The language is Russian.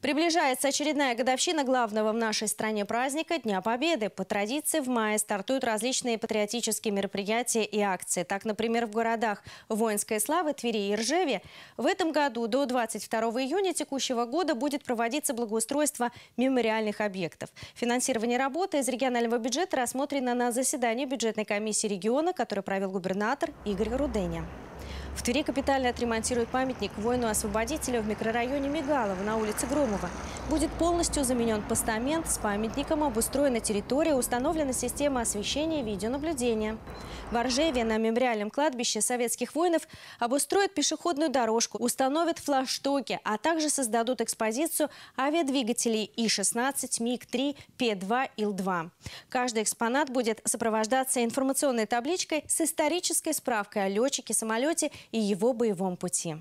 Приближается очередная годовщина главного в нашей стране праздника – Дня Победы. По традиции в мае стартуют различные патриотические мероприятия и акции. Так, например, в городах Воинская Слава, Твери и Ржеве в этом году до 22 июня текущего года будет проводиться благоустройство мемориальных объектов. Финансирование работы из регионального бюджета рассмотрено на заседании бюджетной комиссии региона, который провел губернатор Игорь Руденя. В Твери капитально отремонтируют памятник воину-освободителю в микрорайоне Мигалова на улице Громова. Будет полностью заменен постамент с памятником, обустроена территория, установлена система освещения и видеонаблюдения. В Оржеве на мемориальном кладбище советских воинов обустроят пешеходную дорожку, установят флагштоки, а также создадут экспозицию авиадвигателей И-16, МиГ-3, П-2, Ил-2. Каждый экспонат будет сопровождаться информационной табличкой с исторической справкой о летчике, самолете и его боевом пути.